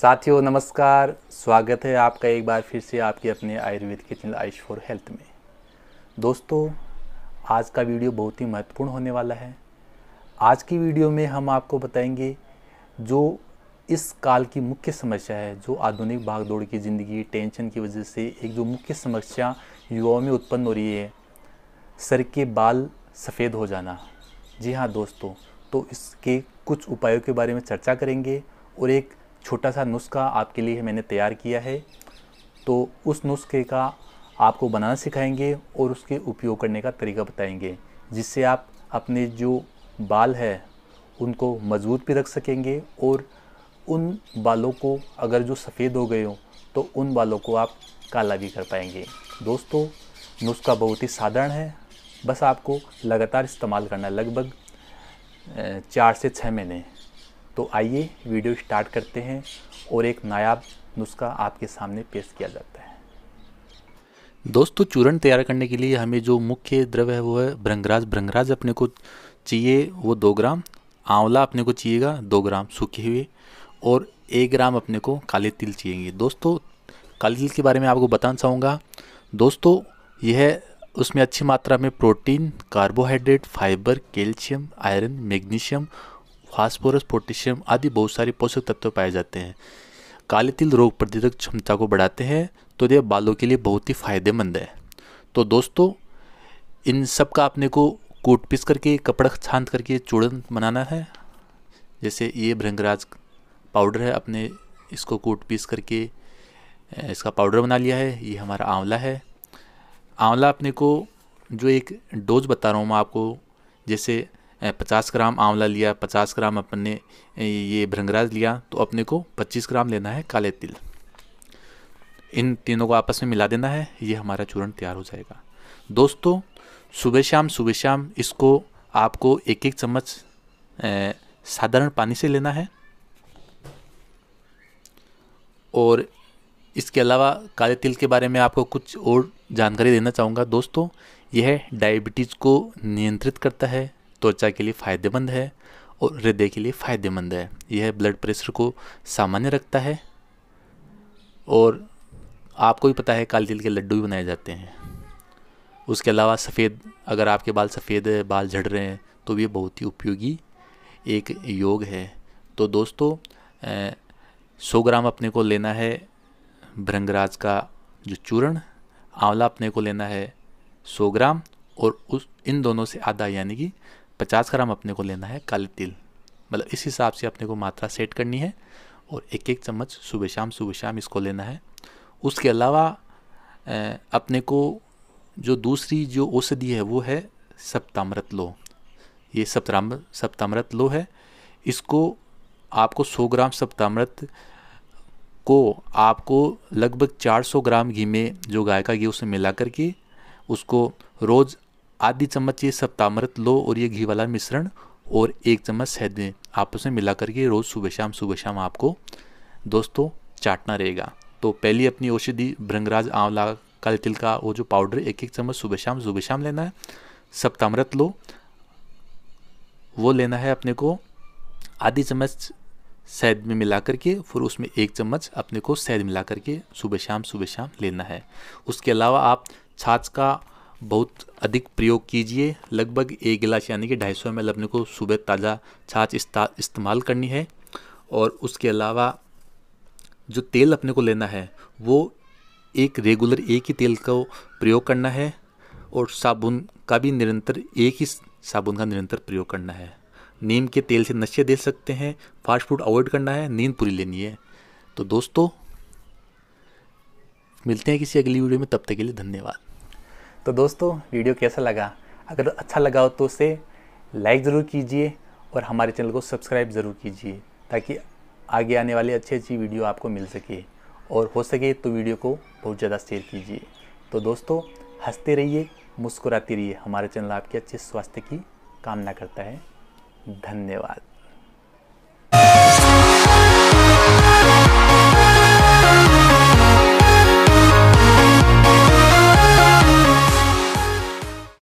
साथियों नमस्कार स्वागत है आपका एक बार फिर से आपके अपने आयुर्वेद के चैनल आयुष फॉर हेल्थ में दोस्तों आज का वीडियो बहुत ही महत्वपूर्ण होने वाला है आज की वीडियो में हम आपको बताएंगे जो इस काल की मुख्य समस्या है जो आधुनिक भागदौड़ की ज़िंदगी टेंशन की वजह से एक जो मुख्य समस्या युवाओं में उत्पन्न हो रही है सर के बाल सफ़ेद हो जाना जी हाँ दोस्तों तो इसके कुछ उपायों के बारे में चर्चा करेंगे और एक छोटा सा नुस्खा आपके लिए मैंने तैयार किया है तो उस नुस्खे का आपको बनाना सिखाएंगे और उसके उपयोग करने का तरीका बताएंगे जिससे आप अपने जो बाल है उनको मजबूत भी रख सकेंगे और उन बालों को अगर जो सफ़ेद हो गए हो तो उन बालों को आप काला भी कर पाएंगे दोस्तों नुस्खा बहुत ही साधारण है बस आपको लगातार इस्तेमाल करना लगभग चार से छः महीने तो आइए वीडियो स्टार्ट करते हैं और एक नायाब नुस्खा आपके सामने पेश किया जाता है दोस्तों चूर्ण तैयार करने के लिए हमें जो मुख्य द्रव्य है वो है भ्रंगराज भ्रंगराज अपने को चाहिए वो दो ग्राम आंवला अपने को चाहिएगा दो ग्राम सूखे हुए और एक ग्राम अपने को काले तिल चाहिए दोस्तों काले तिल के बारे में आपको बताना चाहूँगा दोस्तों यह उसमें अच्छी मात्रा में protein carbohydrate fibre calcium iron magnesium phosphorus potassium आदि बहुत सारे पोषक तत्व पाए जाते हैं काले तिल रोग प्रतिरोधक क्षमता को बढ़ाते हैं तो यह बालों के लिए बहुत ही फायदेमंद है तो दोस्तों इन सब का अपने को कूट पीस करके कपड़ा छान करके चूड़न बनाना है जैसे ये भृंगराज पाउडर है अपने इसको कूट पीस करके इसका पाउडर बना लिया है ये हमारा आंवला है आंवला अपने को जो एक डोज बता रहा हूँ मैं आपको जैसे पचास ग्राम आंवला लिया पचास ग्राम अपन ने ये भृंगराज लिया तो अपने को पच्चीस ग्राम लेना है काले तिल इन तीनों को आपस में मिला देना है ये हमारा चूर्ण तैयार हो जाएगा दोस्तों सुबह शाम सुबह शाम इसको आपको एक एक चम्मच साधारण पानी से लेना है और इसके अलावा काले तिल के बारे में आपको कुछ और जानकारी देना चाहूँगा दोस्तों यह डायबिटीज़ को नियंत्रित करता है त्वचा के लिए फ़ायदेमंद है और हृदय के लिए फ़ायदेमंद है यह ब्लड प्रेशर को सामान्य रखता है और आपको भी पता है काले तिल के लड्डू भी बनाए जाते हैं उसके अलावा सफ़ेद अगर आपके बाल सफ़ेद है बाल झड़ रहे हैं तो भी बहुत ही उपयोगी एक योग है तो दोस्तों सौ ग्राम अपने को लेना है भृंगराज का जो चूर्ण आंवला अपने को लेना है सौ ग्राम और उस इन दोनों से आधा यानी कि पचास ग्राम अपने को लेना है काले तिल मतलब इस हिसाब से अपने को मात्रा सेट करनी है और एक एक चम्मच सुबह शाम सुबह शाम इसको लेना है उसके अलावा अपने को जो दूसरी जो औषधि है वो है सप्तामृत लो ये सप्ताम सप्तामृत लो है इसको आपको 100 ग्राम सप्तामृत को आपको लगभग 400 ग्राम घी में जो गाय का घी उसमें मिला करके उसको रोज़ आधी चम्मच ये सप्तामृत लो और ये घी वाला मिश्रण और एक चम्मच शहद आपस में मिला करके रोज़ सुबह शाम सुबह शाम आपको दोस्तों चाटना रहेगा तो पहली अपनी औषधि भृंगराज आंवला काले तिल का वो जो पाउडर एक एक चम्मच सुबह शाम सुबह शाम लेना है सप्तामृत लो वो लेना है अपने को आधी चम्मच शहद में मिला करके फिर उसमें एक चम्मच अपने को शहद मिला करके सुबह शाम सुबह शाम लेना है उसके अलावा आप छाछ का बहुत अधिक प्रयोग कीजिए लगभग एक गिलास यानी कि ढाई सौ एम अपने को सुबह ताज़ा छाछ इस्तेमाल करनी है और उसके अलावा जो तेल अपने को लेना है वो एक रेगुलर एक ही तेल का प्रयोग करना है और साबुन का भी निरंतर एक ही साबुन का निरंतर प्रयोग करना है नीम के तेल से नशे दे सकते हैं फास्ट फूड अवॉइड करना है नींद पूरी लेनी है तो दोस्तों मिलते हैं किसी अगली वीडियो में तब तक के लिए धन्यवाद तो दोस्तों वीडियो कैसा लगा अगर अच्छा लगा हो तो उसे लाइक ज़रूर कीजिए और हमारे चैनल को सब्सक्राइब ज़रूर कीजिए ताकि आगे आने वाली अच्छी अच्छी वीडियो आपको मिल सके और हो सके तो वीडियो को बहुत ज़्यादा शेयर कीजिए तो दोस्तों हंसते रहिए मुस्कुराते रहिए हमारे चैनल आपके अच्छे स्वास्थ्य की कामना करता है धन्यवाद